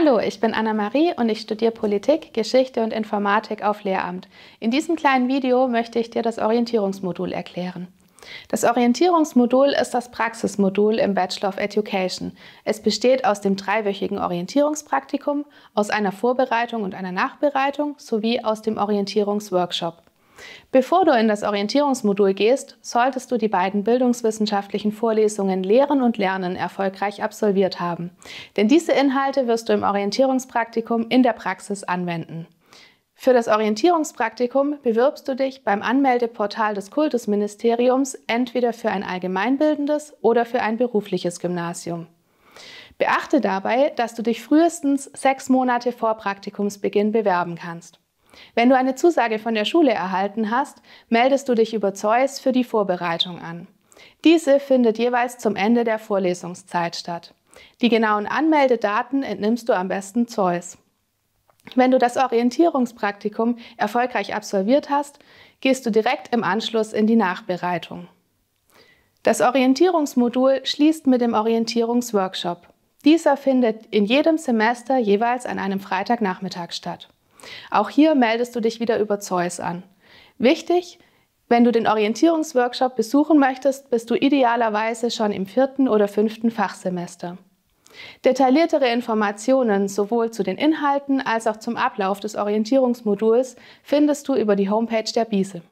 Hallo, ich bin Anna-Marie und ich studiere Politik, Geschichte und Informatik auf Lehramt. In diesem kleinen Video möchte ich dir das Orientierungsmodul erklären. Das Orientierungsmodul ist das Praxismodul im Bachelor of Education. Es besteht aus dem dreiwöchigen Orientierungspraktikum, aus einer Vorbereitung und einer Nachbereitung sowie aus dem Orientierungsworkshop. Bevor du in das Orientierungsmodul gehst, solltest du die beiden bildungswissenschaftlichen Vorlesungen Lehren und Lernen erfolgreich absolviert haben. Denn diese Inhalte wirst du im Orientierungspraktikum in der Praxis anwenden. Für das Orientierungspraktikum bewirbst du dich beim Anmeldeportal des Kultusministeriums entweder für ein allgemeinbildendes oder für ein berufliches Gymnasium. Beachte dabei, dass du dich frühestens sechs Monate vor Praktikumsbeginn bewerben kannst. Wenn du eine Zusage von der Schule erhalten hast, meldest du dich über Zeus für die Vorbereitung an. Diese findet jeweils zum Ende der Vorlesungszeit statt. Die genauen Anmeldedaten entnimmst du am besten Zeus. Wenn du das Orientierungspraktikum erfolgreich absolviert hast, gehst du direkt im Anschluss in die Nachbereitung. Das Orientierungsmodul schließt mit dem Orientierungsworkshop. Dieser findet in jedem Semester jeweils an einem Freitagnachmittag statt. Auch hier meldest du dich wieder über Zeus an. Wichtig, wenn du den Orientierungsworkshop besuchen möchtest, bist du idealerweise schon im vierten oder fünften Fachsemester. Detailliertere Informationen sowohl zu den Inhalten als auch zum Ablauf des Orientierungsmoduls findest du über die Homepage der Biese.